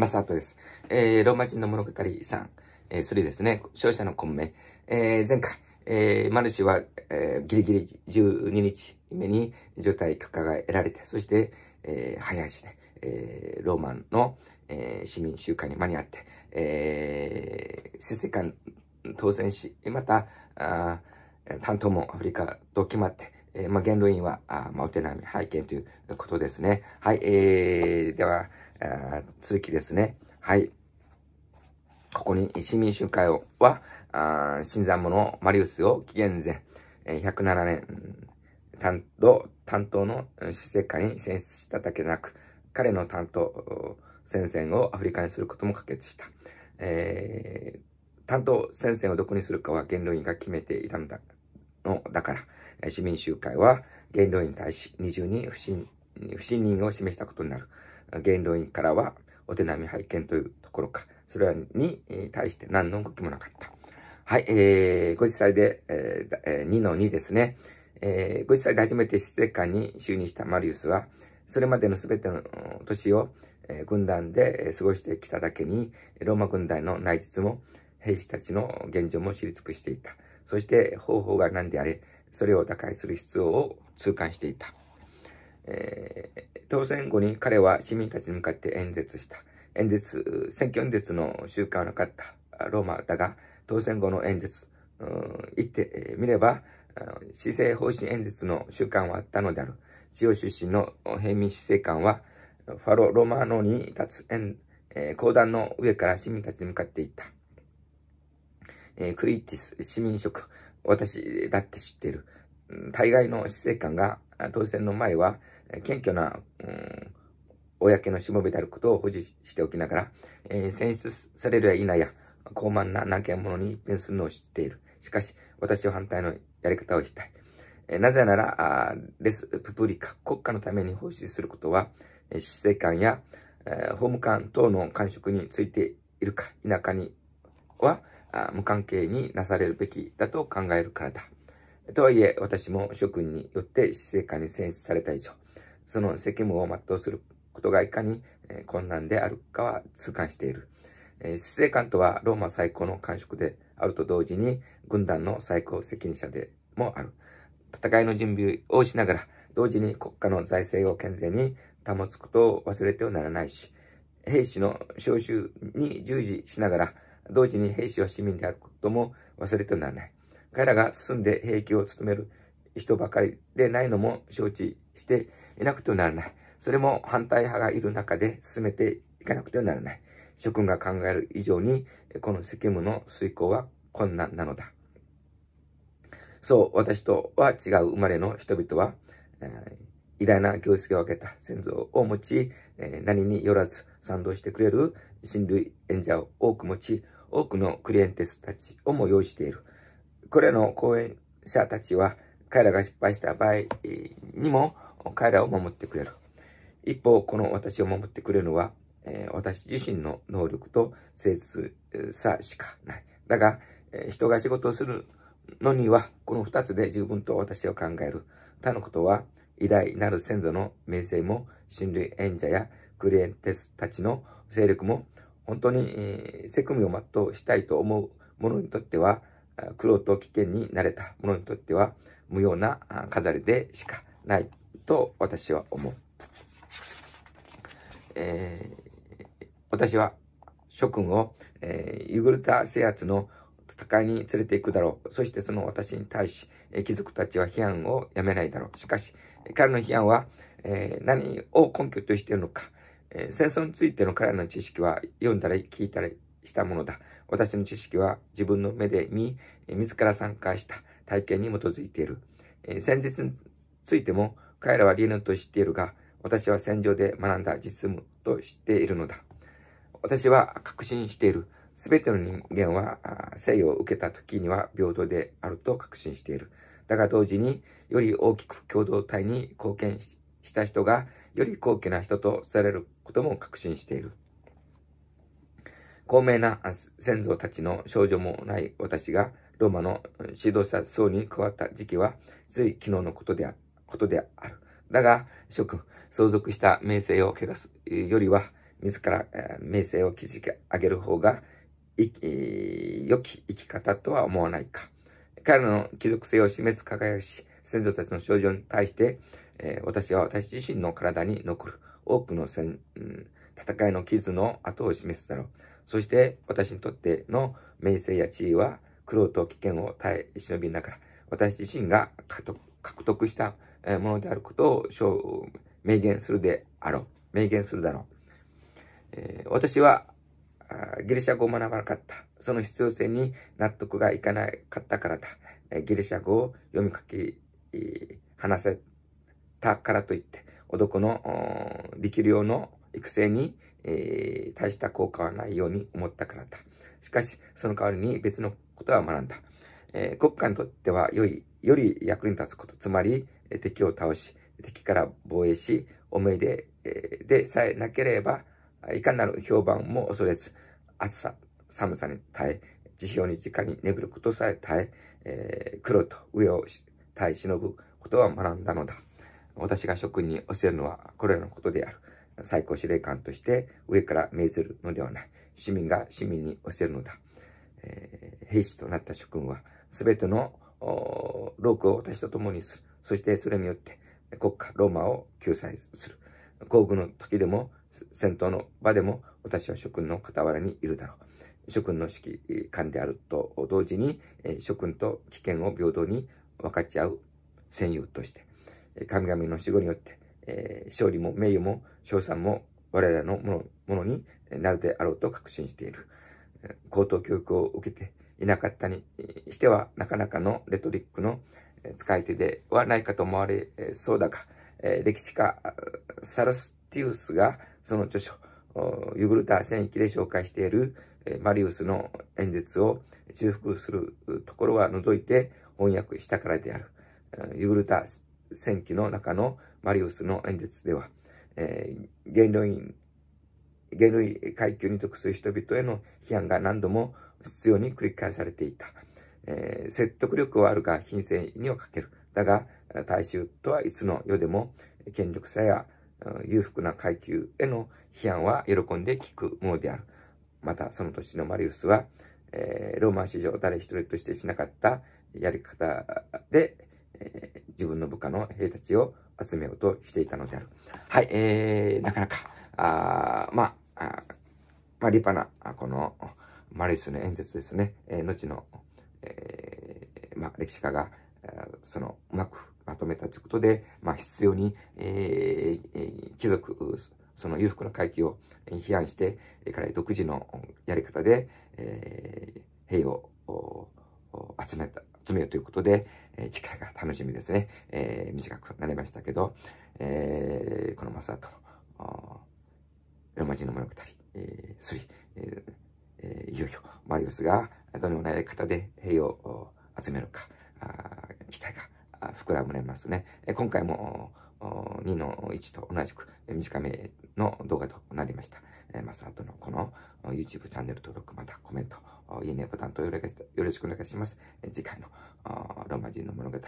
マスアトです。えー、ローマ人の物語3、えー、れですね。勝者の混迷。えー、前回、えー、マルシは、えー、ギリギリ12日目に状態許可が得られて、そして、えー、早足で、えー、ローマンの、えー、市民集会に間に合って、えー、先生間当選し、また、あ担当もアフリカと決まって、えー、まあ、元老院は、あまあ、お手並み拝見ということですね。はい、えー、では、続きですね。はい。ここに市民集会は、新参者マリウスを紀元前107年、担当、担当の施設下に選出しただけでなく、彼の担当戦線をアフリカにすることも可決した。えー、担当戦線をどこにするかは元老院が決めていたのだのだから、市民集会は元老院に対し二重に不信不信任を示したことになる。元老院からはお手並み拝見というところか、それらに対して何の動きもなかった。はい、えー、50で、えー、2の2ですね。えー、5で初めて執政官に就任したマリウスは、それまでの全ての年を、えー、軍団で過ごしてきただけに、ローマ軍団の内実も兵士たちの現状も知り尽くしていた。そして方法が何であれ、それを打開する必要を痛感していた。えー、当選後に彼は市民たちに向かって演説した。演説、選挙演説の習慣はなかったローマだが、当選後の演説、うん、言ってみれば、施政方針演説の習慣はあったのである。地方出身の平民市政官は、ファロ・ロマーノに立つ、えー、講談の上から市民たちに向かっていった。えー、クリティス、市民職、私だって知っている。大概の市政官が当選の前は、謙虚な、うん、公のしもべであることを保持しておきながら、えー、選出されるや否や、傲慢な難件者に一変するのを知っている。しかし、私は反対のやり方をしたい。えー、なぜなら、レス・ププリカ、国家のために奉仕することは、えー、施政官や、えー、法務官等の官職についているか否かには、無関係になされるべきだと考えるからだ。とはいえ、私も諸君によって死生観に選出された以上、その責務を全うすることがいかに困難であるかは痛感している。死生観とはローマ最高の官職であると同時に、軍団の最高責任者でもある。戦いの準備をしながら、同時に国家の財政を健全に保つことを忘れてはならないし、兵士の召集に従事しながら、同時に兵士は市民であることも忘れてはならない。彼らが住んで兵器を務める人ばかりでないのも承知していなくてはならない。それも反対派がいる中で進めていかなくてはならない。諸君が考える以上に、この責務の遂行は困難なのだ。そう、私とは違う生まれの人々は、えー、偉大な教室を分けた先祖を持ち、えー、何によらず賛同してくれる親類演者を多く持ち、多くのクリエンテスたちをも用意している。これの講演者たちは、彼らが失敗した場合にも、彼らを守ってくれる。一方、この私を守ってくれるのは、えー、私自身の能力と誠実さしかない。だが、えー、人が仕事をするのには、この二つで十分と私は考える。他のことは、偉大なる先祖の名声も、親類演者やクリエンテスたちの勢力も、本当に、えー、責務を全うしたいと思う者にとっては、黒と危険に慣れた者にとっては無用な飾りでしかないと私は思う。えー、私は諸君を、えー、ユグルタ制圧の戦いに連れて行くだろう。そしてその私に対し、えー、貴族たちは批判をやめないだろう。しかし、彼の批判は、えー、何を根拠としているのか、えー、戦争についての彼らの知識は読んだり聞いたりしたものだ。私の知識は自分の目で見、自ら参加した体験に基づいている。先日についても彼らは理論と知っているが、私は戦場で学んだ実務と知っているのだ。私は確信している。すべての人間は生を受けた時には平等であると確信している。だが同時により大きく共同体に貢献した人がより高貴な人とされることも確信している。高名な先祖たちの少女もない私が、ローマの指導者層に加わった時期は、つい昨日のことであことである。だが、諸君、相続した名声を汚すよりは、自ら名声を築き上げる方が、良き生き方とは思わないか。彼らの貴族性を示す輝し、先祖たちの症状に対して、え私は私自身の体に残る多くの先、うん戦いの傷の跡を示すだろう。そして私にとっての名声や地位は苦労と危険を耐え忍びながら、私自身が獲得したものであることを明言するであろう。明言するだろう。えー、私はギリシャ語を学ばなかった。その必要性に納得がいかなかったからだ。ギリシャ語を読み書き、話せたからといって、男の力量の育成に、えー、大した効果はないように思ったからだ。しかし、その代わりに別のことは学んだ。えー、国家にとっては良い、より役に立つこと、つまり、敵を倒し、敵から防衛し、思い出、えー、でさえなければ、いかなる評判も恐れず、暑さ、寒さに耐え、地表に直に眠ることさえ耐え、えー、黒と上を耐え忍ぶことは学んだのだ。私が諸君に教えるのはこれらのことである。最高司令官として上から命ずるのではない。市民が市民に教えるのだ。えー、兵士となった諸君は、すべての労苦を私と共にする。そしてそれによって国家、ローマを救済する。工具の時でも、戦闘の場でも、私は諸君の傍らにいるだろう。諸君の指揮官であると同時に、諸君と危険を平等に分かち合う戦友として、神々の死後によってえー、勝利も名誉も賞賛も我らのものものになるであろうと確信している。高等教育を受けていなかったにしてはなかなかのレトリックの使い手ではないかと思われそうだが、歴史家サラスティウスがその著書、ユグルタ戦役で紹介しているマリウスの演説を修復するところは除いて翻訳したからである。ユグルタ戦記の中のマリウスの演説では、えー、元老院、階級に属する人々への批判が何度も必要に繰り返されていた。えー、説得力はあるが、品性には欠ける。だが、大衆とはいつの世でも、権力者や裕福な階級への批判は喜んで聞くものである。また、その年のマリウスは、えー、ローマ史上誰一人としてしなかったやり方で、自分の部下の兵たちを集めようとしていたのである。はい、えー、なかなか、あまあ、あまあ、立派な、この、マルスの演説ですね。えー、後の、えー、まあ、歴史家が、その、うまくまとめたということで、まあ、必要に、えー、貴族、その裕福な階級を批判して、え彼独自のやり方で、えー、兵を集めた、集めようということで、えー、次回が楽しみですね。えー、短くなりましたけど、えー、このマスターと、ロマ人の物語、えー、3、えーえー、いよいよマリウスがどのようなり方で兵を集めるか、あ期待が膨らまれますね。今回も2の1と同じく短めの動画となりました。えー、マスアートのこの YouTube チャンネル登録、またコメント、いいねボタンとよろしくお願いします。え次回のローマ人の物語、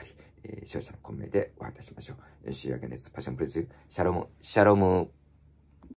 えー、勝者の混迷でお会いいたしましょう。週明けです。パッションプレス、シャロム、シャロム。